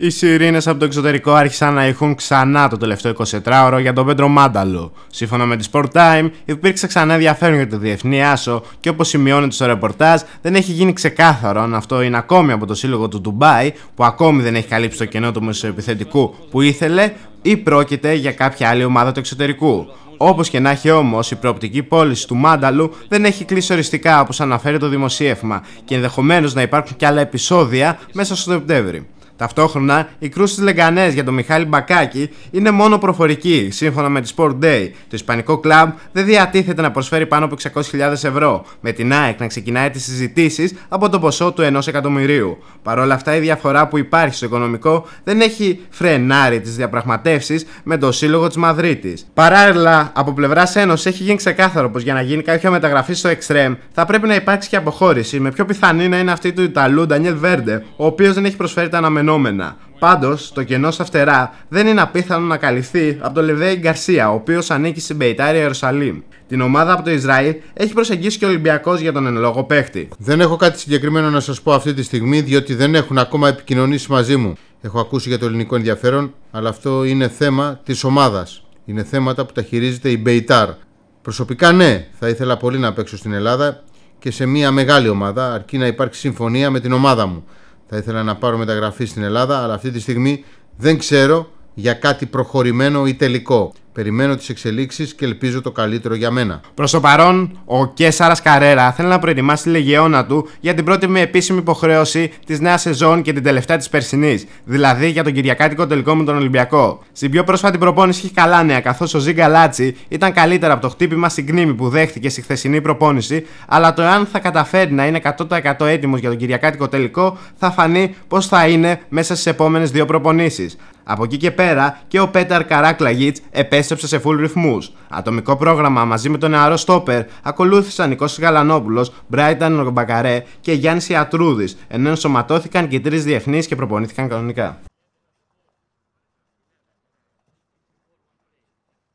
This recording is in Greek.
Οι σιρήνες από το εξωτερικό άρχισαν να ηχούν ξανά το τελευταίο 24ωρο για τον Πέντρο Μάνταλο. Σύμφωνα με τη Sport Time, υπήρξε ξανά ενδιαφέρον για το διεθνή άσο και όπως σημειώνεται στο ρεπορτάζ, δεν έχει γίνει ξεκάθαρο αν αυτό είναι ακόμη από το σύλλογο του Ντουμπάι, που ακόμη δεν έχει καλύψει το κενό του μεσοεπιθετικού που ήθελε, ή πρόκειται για κάποια άλλη ομάδα του εξωτερικού. Όπως και να έχει όμως, η προοπτική πώληση του Μάνταλου δεν έχει κλείσει οριστικά όπως αναφέρει το δημοσίευμα και ενδεχομένως να υπάρχουν και άλλα επεισόδια μέσα στο Σεπτέμβριο. Ταυτόχρονα, η κρούση της Λεγκανές για τον Μιχάλη Μπακάκη είναι μόνο προφορική. Σύμφωνα με τη Sport Day, το Ισπανικό κλαμπ δεν διατίθεται να προσφέρει πάνω από 600.000 ευρώ, με την ΑΕΚ να ξεκινάει τις συζητήσεις από το ποσό του 1 εκατομμυρίου. Παρ' αυτά, η διαφορά που υπάρχει στο οικονομικό δεν έχει φρενάρει τις διαπραγματεύσεις με το Σύλλογο της Μαδρίτης. Παράλληλα, από πλευράς Ένωσης έχει γίνει ξεκάθαρο πως για να γίνει κάποια μεταγραφή στο Extreme θα πρέπει να υπάρξει και αποχώρηση, με πιο πιθανή να είναι αυτή του Ιταλού Ντανιέλ Βέρντε, ο οποίος δεν έχει προσφέρει τα αναμενόμενα φαινόμενα. Πάντως, το κενό στα φτερά δεν είναι απίθανο να καλυφθεί από τον Λεβέη Γκαρσία, ο οποίος ανήκει στην Πεϊτάρια Ιερουσαλήμ. Την ομάδα από το Ισραήλ έχει προσεγγίσει και ο Ολυμπιακός για τον εν λόγω παίχτη. Δεν έχω κάτι συγκεκριμένο να σας πω αυτή τη στιγμή, διότι δεν έχουν ακόμα επικοινωνήσει μαζί μου. Έχω ακούσει για το ελληνικό ενδιαφέρον, αλλά αυτό είναι θέμα της ομάδας. Είναι θέματα που τα χειρίζεται η Μπεϊτάρ. Προσωπικά ναι, θα ήθελα πολύ να παίξω στην Ελλάδα και σε μια μεγάλη ομάδα, αρκεί να υπάρξει συμφωνία με την ομάδα μου. Θα ήθελα να πάρω μεταγραφή στην Ελλάδα, αλλά αυτή τη στιγμή δεν ξέρω για κάτι προχωρημένο ή τελικό. Περιμένω τις εξελίξεις και ελπίζω το καλύτερο για μένα. Προς το παρόν, ο Κέσσαρα Καρέρα θέλει να προετοιμάσει τη λεγεώνα του για την πρώτη με επίσημη υποχρέωση της νέας σεζόν και την τελευταία της περσινής, δηλαδή για τον Κυριακάτικο τελικό με τον Ολυμπιακό. Στην πιο πρόσφατη προπόνηση είχε καλά νέα, καθώς ο Ζήγκα Λάτσι ήταν καλύτερα από το χτύπημα στην κνήμη που δέχτηκε στη χθεσινή προπόνηση, αλλά το αν θα καταφέρει να είναι 100% έτοιμος για τον Κυριακάτικο τελικό θα φανεί πώς θα είναι μέσα στις επόμενες δύο προπονήσεις. Από εκεί και πέρα και ο Πέταρ Καράκλαγιτ επέστρεψε σε full ρυθμούς. Ατομικό πρόγραμμα μαζί με τον νεαρό Στόπερ ακολούθησαν Νικό Γαλανόπουλος, Μπράιταν Μπακαρέ και Γιάννης Ιατρούδης, ενώ ενσωματώθηκαν και τρεις διεθνείς και προπονήθηκαν κανονικά.